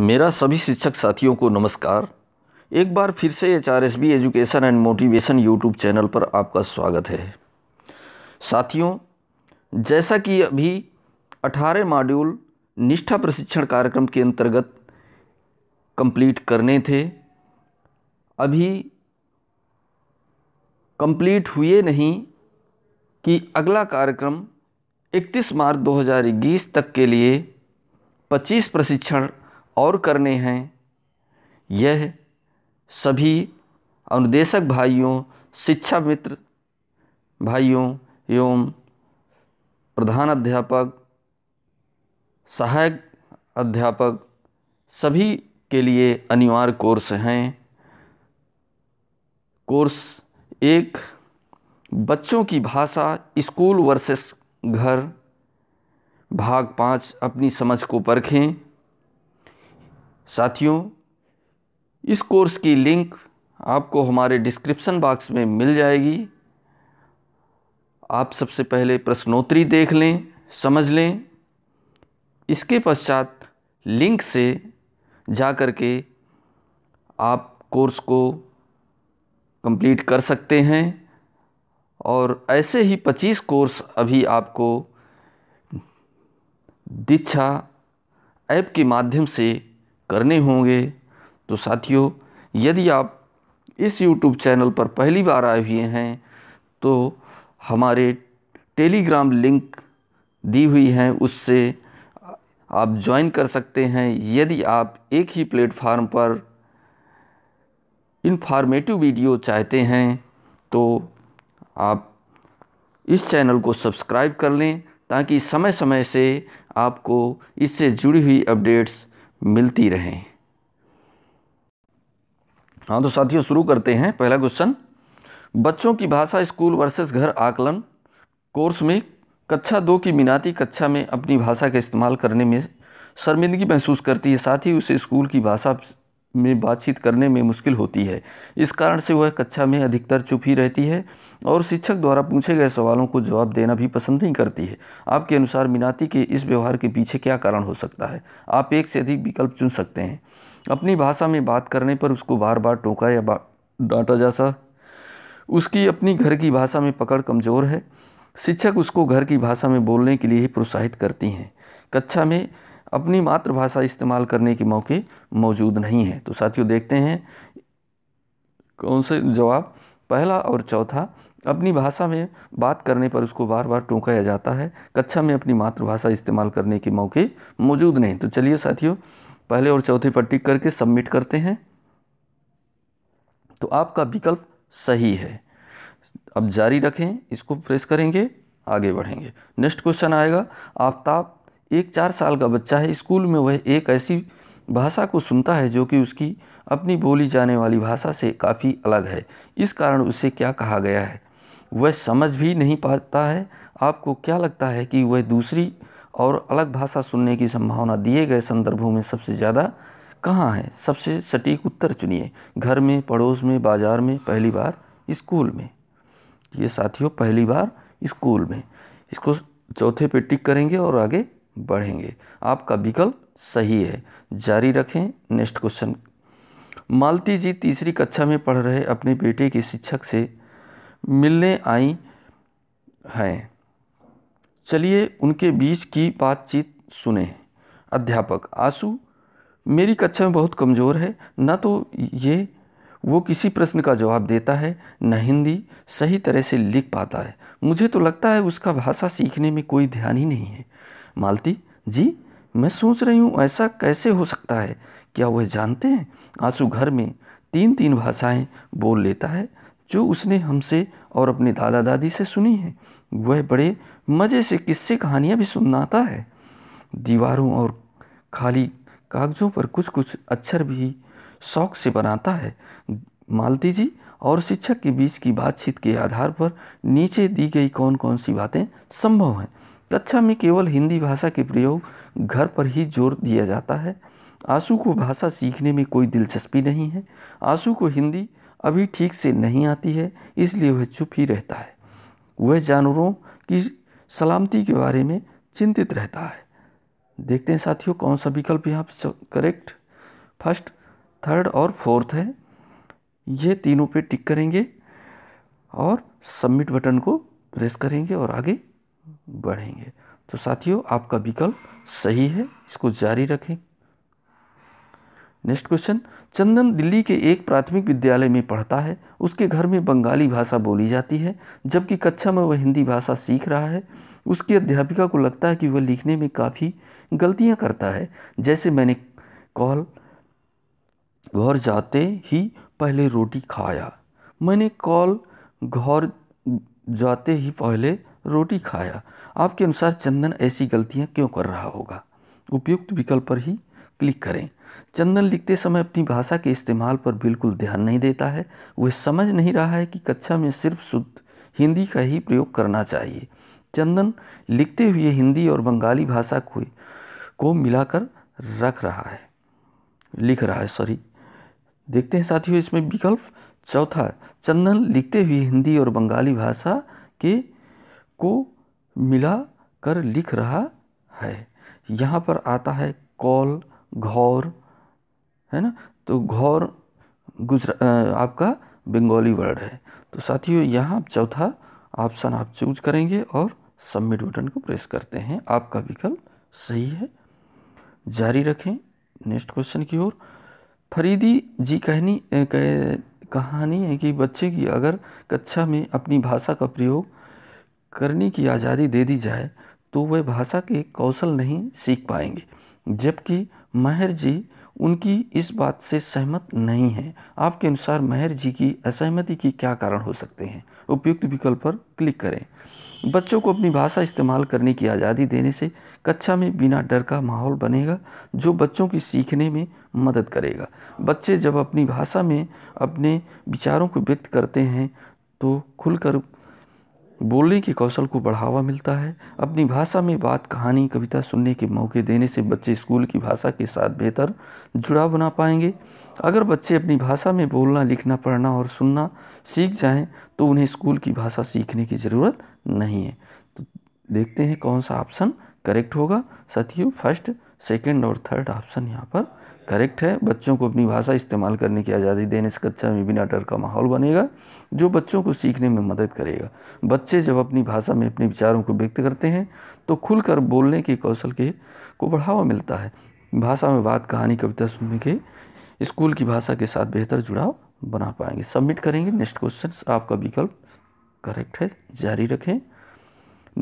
मेरा सभी शिक्षक साथियों को नमस्कार एक बार फिर से H R S B education and motivation YouTube channel पर आपका स्वागत है साथियों जैसा कि अभी 18 मॉड्यूल निष्ठा प्रशिक्षण कार्यक्रम के अंतर्गत कंप्लीट करने थे अभी कंप्लीट हुए नहीं कि अगला कार्यक्रम 31 मार्च 2021 तक के लिए 25 प्रशिक्षण और करने हैं यह सभी अनुदेशक भाइयों शिक्षा मित्र भाइयों एवं प्रधान अध्यापक सहायक अध्यापक सभी के लिए अनिवार्य कोर्स हैं कोर्स एक बच्चों की भाषा स्कूल वर्सेस घर भाग पाँच अपनी समझ को परखें साथियों इस कोर्स की लिंक आपको हमारे डिस्क्रिप्शन बॉक्स में मिल जाएगी आप सबसे पहले प्रश्नोत्तरी देख लें समझ लें इसके पश्चात लिंक से जा कर के आप कोर्स को कंप्लीट कर सकते हैं और ऐसे ही 25 कोर्स अभी आपको दीक्षा ऐप के माध्यम से करने होंगे तो साथियों यदि आप इस YouTube चैनल पर पहली बार आए हुए हैं तो हमारे टेलीग्राम लिंक दी हुई हैं उससे आप ज्वाइन कर सकते हैं यदि आप एक ही प्लेटफार्म पर इन्फॉर्मेटिव वीडियो चाहते हैं तो आप इस चैनल को सब्सक्राइब कर लें ताकि समय समय से आपको इससे जुड़ी हुई अपडेट्स मिलती रहें हाँ तो साथियों शुरू करते हैं पहला क्वेश्चन बच्चों की भाषा स्कूल वर्सेस घर आकलन कोर्स में कक्षा दो की मीनाती कक्षा में अपनी भाषा का इस्तेमाल करने में शर्मिंदगी महसूस करती है साथ ही उसे स्कूल की भाषा में बातचीत करने में मुश्किल होती है इस कारण से वह कक्षा में अधिकतर चुप ही रहती है और शिक्षक द्वारा पूछे गए सवालों को जवाब देना भी पसंद नहीं करती है आपके अनुसार मिनाती के इस व्यवहार के पीछे क्या कारण हो सकता है आप एक से अधिक विकल्प चुन सकते हैं अपनी भाषा में बात करने पर उसको बार बार टोका या डांटा जा सा उसकी अपनी घर की भाषा में पकड़ कमज़ोर है शिक्षक उसको घर की भाषा में बोलने के लिए ही प्रोत्साहित करती हैं कक्षा में अपनी मातृभाषा इस्तेमाल करने के मौके मौजूद नहीं हैं तो साथियों देखते हैं कौन से जवाब पहला और चौथा अपनी भाषा में बात करने पर उसको बार बार टोकाया जाता है कक्षा में अपनी मातृभाषा इस्तेमाल करने के मौके मौजूद नहीं तो चलिए साथियों पहले और चौथे पर टिक करके सबमिट करते हैं तो आपका विकल्प सही है अब जारी रखें इसको प्रेस करेंगे आगे बढ़ेंगे नेक्स्ट क्वेश्चन आएगा आफ्ताब एक चार साल का बच्चा है स्कूल में वह एक ऐसी भाषा को सुनता है जो कि उसकी अपनी बोली जाने वाली भाषा से काफ़ी अलग है इस कारण उसे क्या कहा गया है वह समझ भी नहीं पाता है आपको क्या लगता है कि वह दूसरी और अलग भाषा सुनने की संभावना दिए गए संदर्भों में सबसे ज़्यादा कहाँ है सबसे सटीक उत्तर चुनिए घर में पड़ोस में बाज़ार में पहली बार स्कूल में ये साथियों पहली बार स्कूल में इसको चौथे पे टिक करेंगे और आगे बढ़ेंगे आपका विकल्प सही है जारी रखें नेक्स्ट क्वेश्चन मालती जी तीसरी कक्षा में पढ़ रहे अपने बेटे के शिक्षक से मिलने आई हैं चलिए उनके बीच की बातचीत सुने अध्यापक आंसू मेरी कक्षा में बहुत कमज़ोर है न तो ये वो किसी प्रश्न का जवाब देता है न हिंदी सही तरह से लिख पाता है मुझे तो लगता है उसका भाषा सीखने में कोई ध्यान ही नहीं है मालती जी मैं सोच रही हूँ ऐसा कैसे हो सकता है क्या वह जानते हैं आंसू घर में तीन तीन भाषाएं बोल लेता है जो उसने हमसे और अपने दादा दादी से सुनी है वह बड़े मज़े से किस्से कहानियाँ भी सुनाता है दीवारों और खाली कागजों पर कुछ कुछ अक्षर भी शौक से बनाता है मालती जी और शिक्षक के बीच की बातचीत के आधार पर नीचे दी गई कौन कौन सी बातें संभव हैं कक्षा में केवल हिंदी भाषा के प्रयोग घर पर ही जोर दिया जाता है आंसू को भाषा सीखने में कोई दिलचस्पी नहीं है आंसू को हिंदी अभी ठीक से नहीं आती है इसलिए वह चुप ही रहता है वह जानवरों की सलामती के बारे में चिंतित रहता है देखते हैं साथियों कौन सा विकल्प यहाँ करेक्ट फर्स्ट थर्ड और फोर्थ है ये तीनों पे टिक करेंगे और सबमिट बटन को प्रेस करेंगे और आगे बढ़ेंगे तो साथियों आपका विकल्प सही है इसको जारी रखें नेक्स्ट क्वेश्चन चंदन दिल्ली के एक प्राथमिक विद्यालय में पढ़ता है उसके घर में बंगाली भाषा बोली जाती है जबकि कक्षा में वह हिंदी भाषा सीख रहा है उसकी अध्यापिका को लगता है कि वह लिखने में काफ़ी गलतियां करता है जैसे मैंने कॉल घर जाते ही पहले रोटी खाया मैंने कॉल घर जाते ही पहले रोटी खाया आपके अनुसार चंदन ऐसी गलतियां क्यों कर रहा होगा उपयुक्त विकल्प पर ही क्लिक करें चंदन लिखते समय अपनी भाषा के इस्तेमाल पर बिल्कुल ध्यान नहीं देता है वह समझ नहीं रहा है कि कक्षा में सिर्फ शुद्ध हिंदी का ही प्रयोग करना चाहिए चंदन लिखते हुए हिंदी और बंगाली भाषा को को मिलाकर रख रहा है लिख रहा है सॉरी देखते हैं साथियों इसमें विकल्प चौथा चंदन लिखते हुए हिंदी और बंगाली भाषा के को मिला कर लिख रहा है यहाँ पर आता है कौल घौर है ना तो घौर गुजरा आपका बंगाली वर्ड है तो साथियों यहाँ चौथा ऑप्शन आप चूज करेंगे और सबमिट बटन को प्रेस करते हैं आपका विकल्प सही है जारी रखें नेक्स्ट क्वेश्चन की ओर फरीदी जी कहनी कह, कहानी है कि बच्चे की अगर कक्षा में अपनी भाषा का प्रयोग करने की आज़ादी दे दी जाए तो वे भाषा के कौशल नहीं सीख पाएंगे जबकि महर जी उनकी इस बात से सहमत नहीं है आपके अनुसार महर जी की असहमति की क्या कारण हो सकते हैं उपयुक्त विकल्प पर क्लिक करें बच्चों को अपनी भाषा इस्तेमाल करने की आज़ादी देने से कक्षा में बिना डर का माहौल बनेगा जो बच्चों की सीखने में मदद करेगा बच्चे जब अपनी भाषा में अपने विचारों को व्यक्त करते हैं तो खुलकर बोलने के कौशल को बढ़ावा मिलता है अपनी भाषा में बात कहानी कविता सुनने के मौके देने से बच्चे स्कूल की भाषा के साथ बेहतर जुड़ाव बना पाएंगे अगर बच्चे अपनी भाषा में बोलना लिखना पढ़ना और सुनना सीख जाएं तो उन्हें स्कूल की भाषा सीखने की ज़रूरत नहीं है तो देखते हैं कौन सा ऑप्शन करेक्ट होगा सतयु फर्स्ट सेकेंड और थर्ड ऑप्शन यहाँ पर करेक्ट है बच्चों को अपनी भाषा इस्तेमाल करने की आज़ादी देने से कक्षा में बिना डर का माहौल बनेगा जो बच्चों को सीखने में मदद करेगा बच्चे जब अपनी भाषा में अपने विचारों को व्यक्त करते हैं तो खुलकर बोलने के कौशल के को बढ़ावा मिलता है भाषा में बात कहानी कविता सुनने के स्कूल की भाषा के साथ बेहतर जुड़ाव बना पाएंगे सबमिट करेंगे नेक्स्ट क्वेश्चन आपका विकल्प करेक्ट है जारी रखें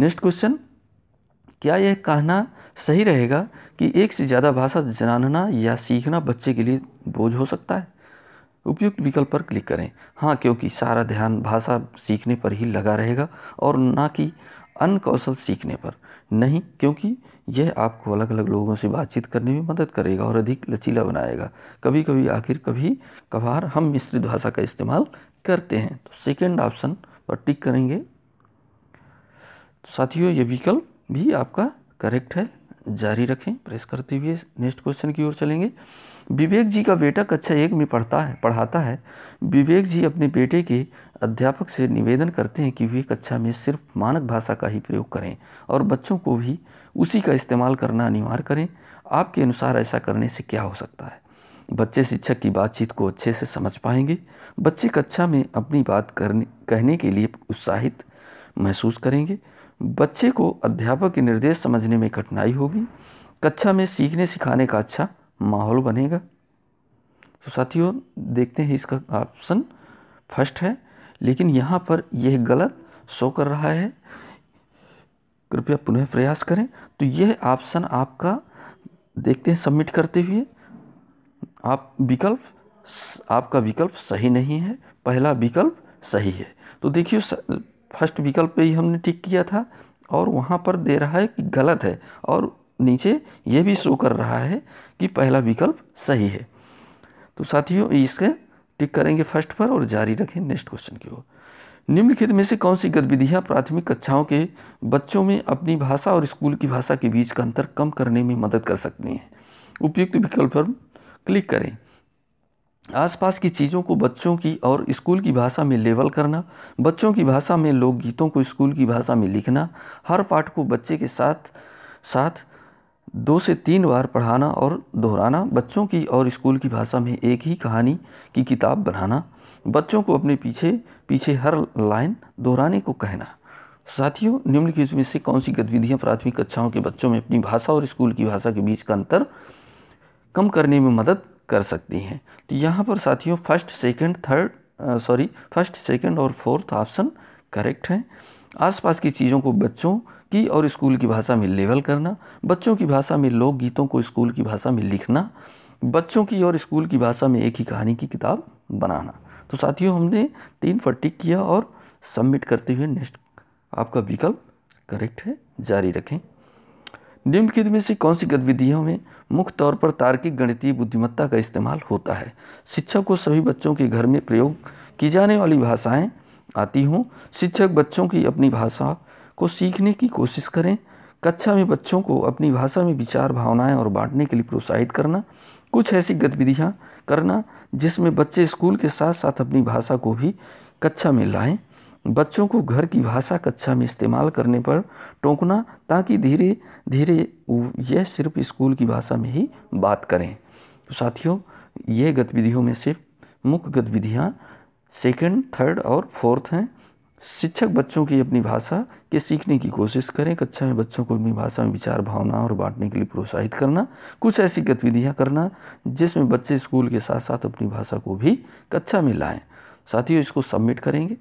नेक्स्ट क्वेश्चन क्या यह कहना सही रहेगा कि एक से ज़्यादा भाषा जानना या सीखना बच्चे के लिए बोझ हो सकता है उपयुक्त विकल्प पर क्लिक करें हाँ क्योंकि सारा ध्यान भाषा सीखने पर ही लगा रहेगा और ना कि अन्य कौशल सीखने पर नहीं क्योंकि यह आपको अलग अलग लोगों से बातचीत करने में मदद करेगा और अधिक लचीला बनाएगा कभी कभी आखिर कभी कभार हम मिश्रित भाषा का इस्तेमाल करते हैं तो सेकेंड ऑप्शन पर टिक करेंगे तो साथियों ये विकल्प भी आपका करेक्ट है जारी रखें प्रेस करते हुए नेक्स्ट क्वेश्चन की ओर चलेंगे विवेक जी का बेटा कक्षा एक में पढ़ता है पढ़ाता है विवेक जी अपने बेटे के अध्यापक से निवेदन करते हैं कि वे कक्षा में सिर्फ मानक भाषा का ही प्रयोग करें और बच्चों को भी उसी का इस्तेमाल करना अनिवार्य करें आपके अनुसार ऐसा करने से क्या हो सकता है बच्चे शिक्षक की बातचीत को अच्छे से समझ पाएंगे बच्चे कक्षा में अपनी बात करने कहने के लिए उत्साहित महसूस करेंगे बच्चे को अध्यापक के निर्देश समझने में कठिनाई होगी कक्षा में सीखने सिखाने का अच्छा माहौल बनेगा तो साथियों देखते हैं इसका ऑप्शन फर्स्ट है लेकिन यहाँ पर यह गलत शो कर रहा है कृपया पुनः प्रयास करें तो यह ऑप्शन आपका देखते हैं सबमिट करते हुए आप विकल्प आपका विकल्प सही नहीं है पहला विकल्प सही है तो देखिए फर्स्ट विकल्प पे ही हमने टिक किया था और वहाँ पर दे रहा है कि गलत है और नीचे ये भी शो कर रहा है कि पहला विकल्प सही है तो साथियों इसके टिक करेंगे फर्स्ट पर और जारी रखें नेक्स्ट क्वेश्चन की ओर निम्नलिखित में से कौन सी गतिविधियाँ प्राथमिक कक्षाओं के बच्चों में अपनी भाषा और स्कूल की भाषा के बीच का अंतर कम करने में मदद कर सकती हैं उपयुक्त विकल्प पर क्लिक करें आसपास की चीज़ों को बच्चों की और स्कूल की भाषा में लेवल करना बच्चों की भाषा में लोकगीतों को स्कूल की भाषा में लिखना हर पाठ को बच्चे के साथ साथ दो से तीन बार पढ़ाना और दोहराना बच्चों की और स्कूल की भाषा में एक ही कहानी की किताब बनाना बच्चों को अपने पीछे पीछे हर लाइन दोहराने को कहना साथियों निम्नलिखित में से कौन सी गतिविधियाँ प्राथमिक कक्षाओं के बच्चों में अपनी भाषा और स्कूल की भाषा के बीच का अंतर कम करने में मदद कर सकती हैं तो यहाँ पर साथियों first second third sorry first second और फोर्थ ऑप्शन करेक्ट हैं आसपास की चीज़ों को बच्चों की और स्कूल की भाषा में लेवल करना बच्चों की भाषा में लोक गीतों को स्कूल की भाषा में लिखना बच्चों की और स्कूल की भाषा में एक ही कहानी की किताब बनाना तो साथियों हमने तीन पर टिक किया और सबमिट करते हुए नेक्स्ट आपका विकल्प करेक्ट है जारी रखें निम्नलिखित में से कौन सी गतिविधियों में मुख्य तौर पर तार्किक गणितीय बुद्धिमत्ता का इस्तेमाल होता है शिक्षक को सभी बच्चों के घर में प्रयोग की जाने वाली भाषाएँ आती हों शिक्षक बच्चों की अपनी भाषा को सीखने की कोशिश करें कक्षा में बच्चों को अपनी भाषा में विचार भावनाएं और बांटने के लिए प्रोत्साहित करना कुछ ऐसी गतिविधियाँ करना जिसमें बच्चे स्कूल के साथ साथ अपनी भाषा को भी कक्षा में लाएँ बच्चों को घर की भाषा कक्षा में इस्तेमाल करने पर टोकना ताकि धीरे धीरे यह सिर्फ स्कूल की भाषा में ही बात करें तो साथियों ये गतिविधियों में से मुख्य गतिविधियाँ सेकेंड थर्ड और फोर्थ हैं शिक्षक बच्चों की अपनी भाषा के सीखने की कोशिश करें कक्षा में बच्चों को अपनी भाषा में विचार भावना और बांटने के लिए प्रोत्साहित करना कुछ ऐसी गतिविधियाँ करना जिसमें बच्चे स्कूल के साथ साथ अपनी भाषा को भी कक्षा में लाएँ साथियों इसको सबमिट करेंगे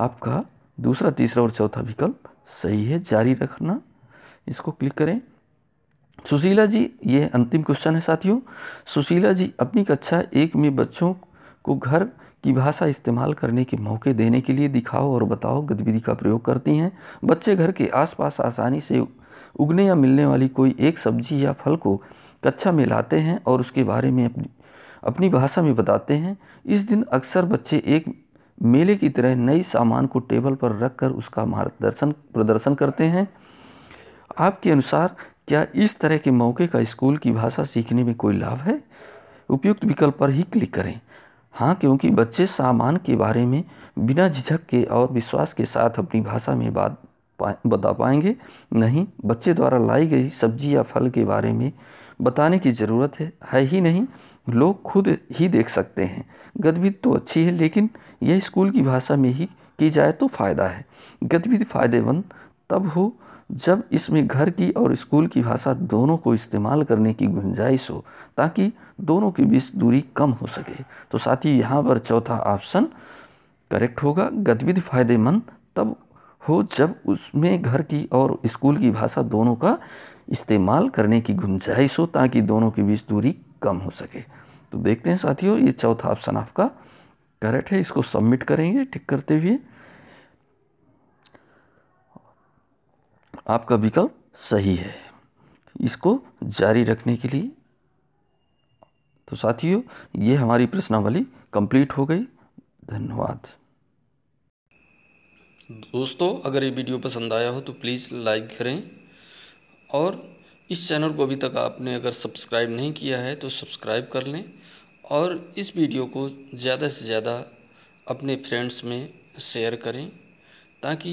आपका दूसरा तीसरा और चौथा विकल्प सही है जारी रखना इसको क्लिक करें सुशीला जी ये अंतिम क्वेश्चन है साथियों सुशीला जी अपनी कक्षा एक में बच्चों को घर की भाषा इस्तेमाल करने के मौके देने के लिए दिखाओ और बताओ गतिविधि का प्रयोग करती हैं बच्चे घर के आसपास आसानी से उगने या मिलने वाली कोई एक सब्जी या फल को कक्षा में लाते हैं और उसके बारे में अपनी अपनी भाषा में बताते हैं इस दिन अक्सर बच्चे एक मेले की तरह नई सामान को टेबल पर रखकर उसका मार्गदर्शन प्रदर्शन करते हैं आपके अनुसार क्या इस तरह के मौके का स्कूल की भाषा सीखने में कोई लाभ है उपयुक्त विकल्प पर ही क्लिक करें हाँ क्योंकि बच्चे सामान के बारे में बिना झिझक के और विश्वास के साथ अपनी भाषा में बात बता पाएंगे नहीं बच्चे द्वारा लाई गई सब्जी या फल के बारे में बताने की ज़रूरत है, है ही नहीं लोग खुद ही देख सकते हैं गतिविधि तो अच्छी है लेकिन यह स्कूल की भाषा में ही की जाए तो फ़ायदा है गतिविधि फ़ायदेमंद तब हो जब इसमें घर की और स्कूल की भाषा दोनों को इस्तेमाल करने की गुंजाइश हो ताकि दोनों के बीच दूरी कम हो सके तो साथ ही यहाँ पर चौथा ऑप्शन करेक्ट होगा गतिविधि फ़ायदेमंद तब हो जब उसमें घर की और स्कूल की भाषा दोनों का इस्तेमाल करने की गुंजाइश हो ताकि दोनों के बीच दूरी कम हो सके तो देखते हैं साथियों ये चौथा ऑप्शन आपका करेक्ट है इसको सबमिट करेंगे टिक करते हुए आपका विकल्प सही है इसको जारी रखने के लिए तो साथियों ये हमारी प्रश्नावली कंप्लीट हो गई धन्यवाद दोस्तों अगर ये वीडियो पसंद आया हो तो प्लीज़ लाइक करें और इस चैनल को अभी तक आपने अगर सब्सक्राइब नहीं किया है तो सब्सक्राइब कर लें और इस वीडियो को ज़्यादा से ज़्यादा अपने फ्रेंड्स में शेयर करें ताकि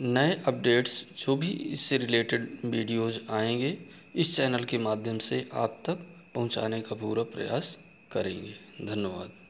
नए अपडेट्स जो भी इससे रिलेटेड वीडियोज़ आएंगे इस चैनल के माध्यम से आप तक पहुंचाने का पूरा प्रयास करेंगे धन्यवाद